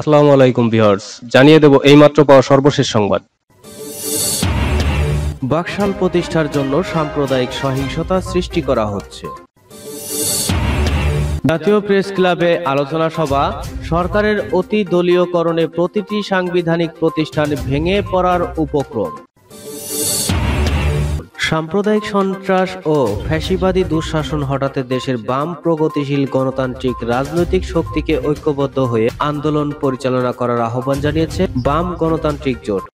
আসসালামু আলাইকুম ভিউয়ার্স জানিয়ে দেব এইমাত্র পাওয়া সর্বশেষ সংবাদ বাকশাল প্রতিষ্ঠার জন্য সাম্প্রদায়িক সহিংসতা সৃষ্টি করা হচ্ছে জাতীয় প্রেস ক্লাবে আলোচনা সভা সরকারের অতি দলীয়করণে প্রতিটি সাংবিধানিক প্রতিষ্ঠান ভেঙে পড়ার উপক্রম সাম্প্রদায়িক সন্ত্রাস ও ফ্যাসিবাদী দুঃশাসন হঠাতে দেশের বাম প্রগতিশীল গণতান্ত্রিক রাজনৈতিক শক্তিকে ঐক্যবদ্ধ হয়ে আন্দোলন পরিচালনা করার আহ্বান জানিয়েছে বাম গণতান্ত্রিক জোট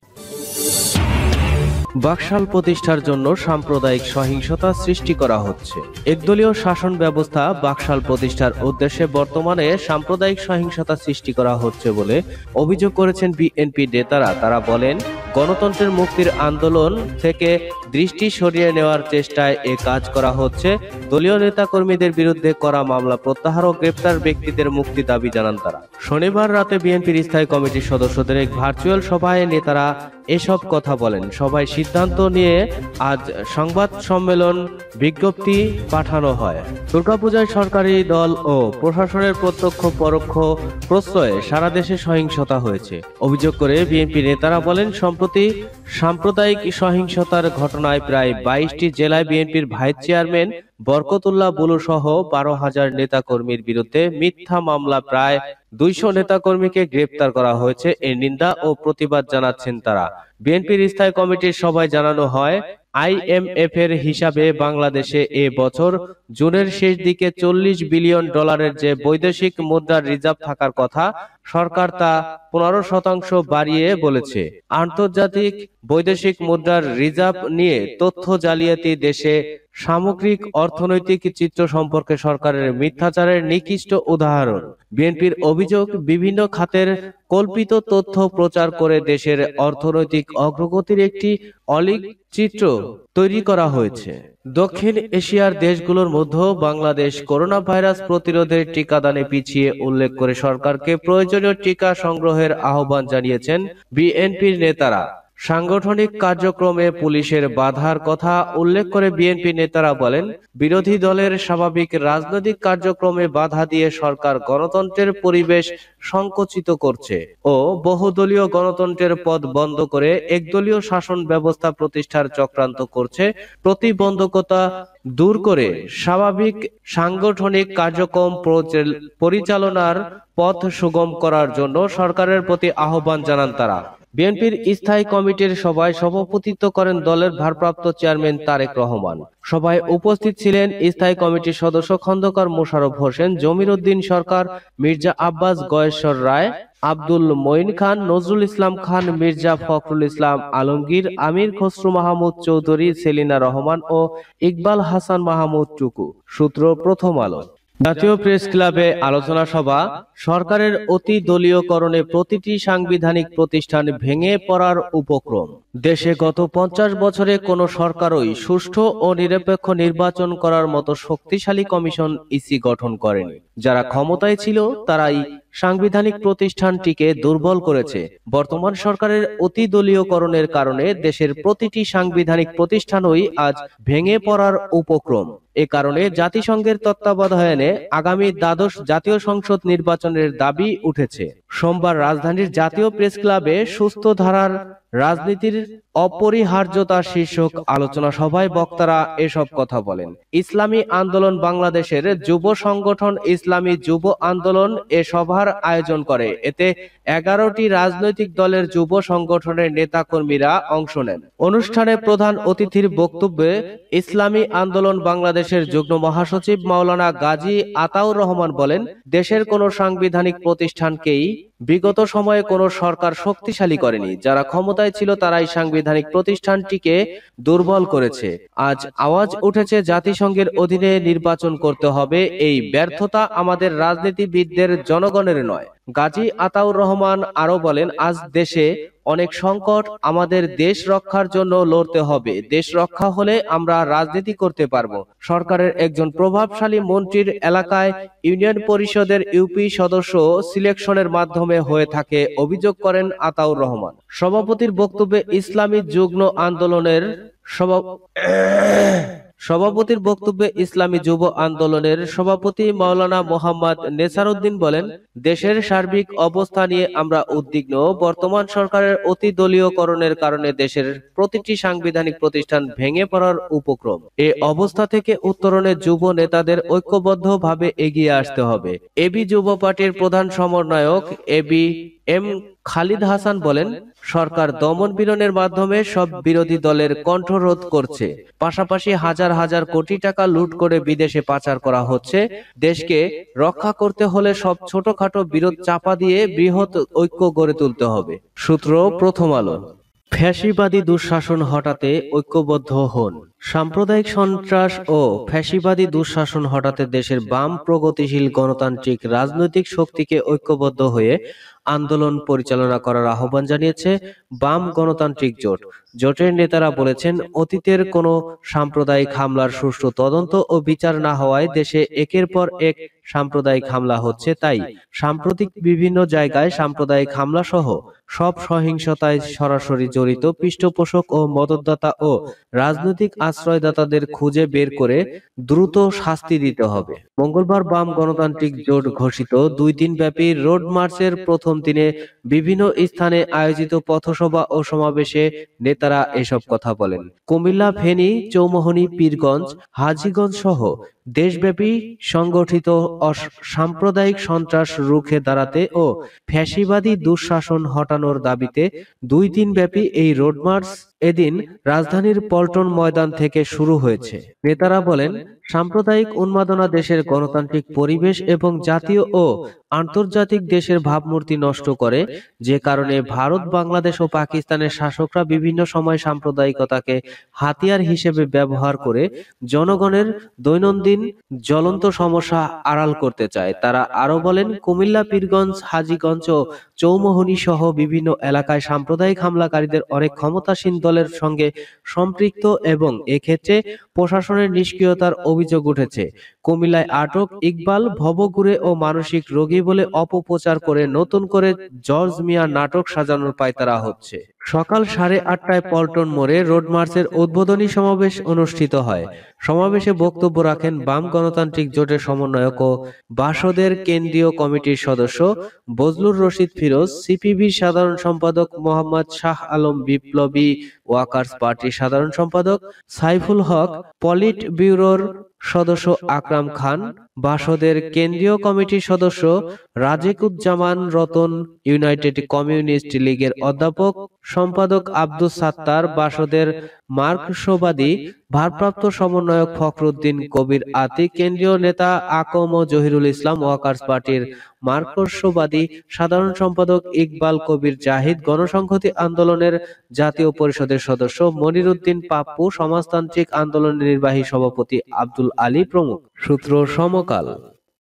বাকশাল প্রতিষ্ঠার জন্য সাম্প্রদায়িক সহিংসতা সৃষ্টি করা হচ্ছে একদলীয় শাসন ব্যবস্থা বাকশাল প্রতিষ্ঠার উদ্দেশ্যে বর্তমানে সাম্প্রদায়িক সহিংসতা সৃষ্টি করা হচ্ছে বলে অভিযোগ করেছেন বিএনপি নেতারা তারা বলেন গণতন্ত্রের মুক্তির আন্দোলন থেকে দৃষ্টি সরিয়ে নেওয়ার চেষ্টায় এ কাজ করা হচ্ছে দলীয় নেতাকর্মীদের বিরুদ্ধে করা মামলা প্রত্যাহার ও গ্রেপ্তার ব্যক্তিদের মুক্তি দাবি জানান তারা শনিবার রাতে বিএনপির স্থায়ী কমিটির সদস্যদের এক ভার্চুয়াল সভায় নেতারা এসব কথা বলেন সবাই সিদ্ধান্ত নিয়ে আজ সংবাদ সম্মেলন বিজ্ঞপ্তি পাঠানো হয় দুর্গাপূজায় সরকারি দল ও প্রশাসনের প্রত্যক্ষ পরোক্ষ প্রশ্রয়ে সারা দেশে সহিংসতা হয়েছে অভিযোগ করে বিএনপি নেতারা বলেন সম্প সম্প্রতি সাম্প্রদায়িক সহিংসতার ঘটনায় প্রায় বাইশটি জেলায় বিএনপির ভাইস চেয়ারম্যান বরকতুল্লাহ বুলু সহ বারো হাজার নেতাকর্মীর বিরুদ্ধে মিথ্যা মামলা প্রায় দুইশো নেতাকর্মীকে গ্রেপ্তার করা হয়েছে এর নিন্দা ও প্রতিবাদ জানাচ্ছেন তারা বিএনপির স্থায়ী কমিটির সভায় জানানো হয় আইএমএফ এর হিসাবে বাংলাদেশে এ বছর জুনের শেষ দিকে চল্লিশ বিলিয়ন ডলারের যে বৈদেশিক মুদ্রার রিজার্ভ থাকার কথা সরকার তা পনেরো শতাংশ বাড়িয়ে বলেছে আন্তর্জাতিক বৈদেশিক মুদ্রার রিজার্ভ নিয়ে তথ্য জালিয়াতি দেশে সামগ্রিক অর্থনৈতিক চিত্র সম্পর্কে সরকারের মিথ্যাচারের নিকৃষ্ট উদাহরণ বিএনপির অভিযোগ বিভিন্ন খাতের কল্পিত তথ্য প্রচার করে দেশের অর্থনৈতিক অগ্রগতির একটি অলিক চিত্র তৈরি করা হয়েছে দক্ষিণ এশিয়ার দেশগুলোর মধ্যে বাংলাদেশ করোনা ভাইরাস প্রতিরোধের টিকাদানে পিছিয়ে উল্লেখ করে সরকারকে প্রয়োজনীয় টিকা সংগ্রহের আহ্বান জানিয়েছেন বিএনপির নেতারা সাংগঠনিক কার্যক্রমে পুলিশের বাধার কথা উল্লেখ করে বিএনপি নেতারা বলেন বিরোধী দলের স্বাভাবিক রাজনৈতিক কার্যক্রমে বাধা দিয়ে সরকার গণতন্ত্রের পরিবেশ সংকুচিত করছে ও বহুদলীয় গণতন্ত্রের পথ বন্ধ করে একদলীয় শাসন ব্যবস্থা প্রতিষ্ঠার চক্রান্ত করছে প্রতিবন্ধকতা দূর করে স্বাভাবিক সাংগঠনিক কার্যক্রম পরিচালনার পথ সুগম করার জন্য সরকারের প্রতি আহ্বান জানান তারা বিএনপির স্থায়ী কমিটির সভায় সভাপতিত্ব করেন দলের ভারপ্রাপ্ত চেয়ারম্যান তারেক রহমান সভায় উপস্থিত ছিলেন স্থায়ী কমিটির সদস্য খন্দকার মোশারফ হোসেন জমির উদ্দিন সরকার মির্জা আব্বাস গয়েশ্বর রায় আব্দুল মঈন খান নজরুল ইসলাম খান মির্জা ফখরুল ইসলাম আলমগীর আমির খসরু মাহমুদ চৌধুরী সেলিনা রহমান ও ইকবাল হাসান মাহমুদ টুকু সূত্র প্রথম আলো জাতীয় প্রেস ক্লাবে আলোচনা সভা সরকারের অতি দলীয়করণে প্রতিটি সাংবিধানিক প্রতিষ্ঠান ভেঙে পড়ার উপক্রম দেশে গত পঞ্চাশ বছরে কোনো সরকারই সুষ্ঠু ও নিরপেক্ষ নির্বাচন করার মতো শক্তিশালী কমিশন ইসি গঠন করেনি যারা ক্ষমতায় ছিল তারাই সাংবিধানিক প্রতিষ্ঠানটিকে দুর্বল করেছে বর্তমান সরকারের অতি দলীয়করণের কারণে দেশের প্রতিটি সাংবিধানিক প্রতিষ্ঠানই আজ ভেঙে পড়ার উপক্রম এ কারণে জাতিসংঘের তত্ত্বাবধায়নে আগামী দ্বাদশ জাতীয় সংসদ নির্বাচনের দাবি উঠেছে সোমবার রাজধানীর জাতীয় প্রেস ক্লাবে সুস্থ ধারার রাজনীতির অপরিহার্যতা শীর্ষক আলোচনা সভায় বক্তারা এসব কথা বলেন ইসলামী আন্দোলন বাংলাদেশের যুব সংগঠন ইসলামী যুব আন্দোলন এ সভার আয়োজন করে এতে এগারোটি রাজনৈতিক দলের যুব সংগঠনের কর্মীরা অংশ নেন অনুষ্ঠানে প্রধান অতিথির বক্তব্যে ইসলামী আন্দোলন বাংলাদেশের যুগ্ম মহাসচিব মাওলানা গাজী আতাউর রহমান বলেন দেশের কোনো সাংবিধানিক প্রতিষ্ঠানকেই বিগত সময়ে কোনো সরকার শক্তিশালী করেনি যারা ক্ষমতায় ছিল তারাই সাংবিধানিক সাংবিধানিক প্রতিষ্ঠানটিকে দুর্বল করেছে আজ আওয়াজ উঠেছে জাতিসংঘের অধীনে নির্বাচন করতে হবে এই ব্যর্থতা আমাদের রাজনীতিবিদদের জনগণের নয় গাজী আতাউর রহমান আরো বলেন আজ দেশে অনেক সংকট আমাদের দেশ রক্ষার জন্য লড়তে হবে দেশ রক্ষা হলে আমরা রাজনীতি করতে পারব সরকারের একজন প্রভাবশালী মন্ত্রীর এলাকায় ইউনিয়ন পরিষদের ইউপি সদস্য সিলেকশনের মাধ্যমে হয়ে থাকে অভিযোগ করেন আতাউর রহমান সভাপতির বক্তব্যে ইসলামী যুগ্ম আন্দোলনের সভা সভাপতির বক্তব্যে ইসলামী যুব আন্দোলনের সভাপতি মাওলানা মোহাম্মদ নেসারউদ্দিন বলেন দেশের সার্বিক অবস্থা নিয়ে আমরা উদ্বিগ্ন বর্তমান সরকারের অতি দলীয়করণের কারণে দেশের প্রতিটি সাংবিধানিক প্রতিষ্ঠান ভেঙে পড়ার উপক্রম এ অবস্থা থেকে উত্তরণে যুব নেতাদের ঐক্যবদ্ধভাবে এগিয়ে আসতে হবে এবি যুব পার্টির প্রধান সমন্বয়ক এবি এম খালিদ হাসান বলেন সরকার দমন পীড়নের মাধ্যমে সব বিরোধী দলের কণ্ঠ রোধ করছে পাশাপাশি হাজার হাজার কোটি টাকা লুট করে বিদেশে পাচার করা হচ্ছে দেশকে রক্ষা করতে হলে সব ছোটখাটো বিরোধ চাপা দিয়ে বৃহৎ ঐক্য গড়ে তুলতে হবে সূত্র প্রথম আলো ফ্যাসিবাদী দুঃশাসন হটাতে ঐক্যবদ্ধ হন সাম্প্রদায়িক সন্ত্রাস ও ফ্যাসিবাদী দুঃশাসন হঠাতে দেশের বাম প্রগতিশীল গণতান্ত্রিক রাজনৈতিক শক্তিকে ঐক্যবদ্ধ হয়ে আন্দোলন পরিচালনা করার আহ্বান জানিয়েছে বাম গণতান্ত্রিক জোট জোটের নেতারা বলেছেন অতীতের কোনো সাম্প্রদায়িক হামলার সুষ্ঠু তদন্ত ও বিচার না হওয়ায় দেশে একের পর এক সাম্প্রদায়িক হামলা হচ্ছে তাই সাম্প্রতিক বিভিন্ন জায়গায় সাম্প্রদায়িক হামলা সহ সব সহিংসতায় সরাসরি জড়িত পৃষ্ঠপোষক ও মদতদাতা ও রাজনৈতিক আশ্রয়দাতাদের খুঁজে বের করে দ্রুত শাস্তি দিতে হবে মঙ্গলবার বাম গণতান্ত্রিক জোট ঘোষিত দুই দিন ব্যাপী রোড মার্চের প্রথম দিনে বিভিন্ন স্থানে আয়োজিত পথসভা ও সমাবেশে নেতারা এসব কথা বলেন কুমিল্লা ফেনী চৌমোহনী পীরগঞ্জ হাজিগঞ্জ সহ দেশব্যাপী সংগঠিত সাম্প্রদায়িক সন্ত্রাস রুখে দাঁড়াতে ও ফ্যাসিবাদী দুঃশাসন হটানোর দাবিতে দুই দিন ব্যাপী এই রোড মার্চ এদিন রাজধানীর পল্টন ময়দান থেকে শুরু হয়েছে নেতারা বলেন সাম্প্রদায়িক উন্মাদনা দেশের গণতান্ত্রিক পরিবেশ এবং জাতীয় ও আন্তর্জাতিক দেশের ভাবমূর্তি নষ্ট করে যে কারণে ভারত বাংলাদেশ ও পাকিস্তানের শাসকরা বিভিন্ন সময় সাম্প্রদায়িকতাকে হাতিয়ার হিসেবে ব্যবহার করে জনগণের দৈনন্দিন জ্বলন্ত সমস্যা আড়াল করতে চায় তারা আরো বলেন কুমিল্লা পীরগঞ্জ হাজিগঞ্জ ও চৌমোহনী সহ বিভিন্ন এলাকায় সাম্প্রদায়িক হামলাকারীদের অনেক ক্ষমতাসীন দলের সঙ্গে সম্পৃক্ত এবং এক্ষেত্রে প্রশাসনের নিষ্ক্রিয়তার অভিযোগ উঠেছে কুমিল্লায় আটক ইকবাল ভবগুড়ে ও মানসিক রোগী খুনি বলে অপপ্রচার করে নতুন করে জর্জ মিয়া নাটক সাজানোর পায়তারা হচ্ছে সকাল সাড়ে আটটায় পল্টন মোড়ে রোড মার্চের উদ্বোধনী সমাবেশ অনুষ্ঠিত হয় সমাবেশে বক্তব্য রাখেন বাম গণতান্ত্রিক জোটের সমন্বয়ক ও বাসদের কেন্দ্রীয় কমিটির সদস্য বজলুর রশিদ ফিরোজ সিপিবির সাধারণ সম্পাদক মোহাম্মদ শাহ আলম বিপ্লবী ওয়াকার্স পার্টির সাধারণ সম্পাদক সাইফুল হক পলিট ব্যুরোর সদস্য আকরাম খান বাসদের কেন্দ্রীয় কমিটির সদস্য রাজেকুজ্জামান রতন ইউনাইটেড কমিউনিস্ট লীগের অধ্যাপক সম্পাদক আব্দুল সাত্তার বাসদের মার্কসবাদী ভারপ্রাপ্ত সমন্বয়ক ফখরুদ্দিন কবির আতি কেন্দ্রীয় নেতা আকম ও জহিরুল ইসলাম ওয়াকার্স পার্টির মার্কসবাদী সাধারণ সম্পাদক ইকবাল কবির জাহিদ গণসংহতি আন্দোলনের জাতীয় পরিষদের সদস্য মনিরুদ্দিন পাপ্পু সমাজতান্ত্রিক আন্দোলনের নির্বাহী সভাপতি আব্দুল আলী প্রমুখ সূত্র সমকাল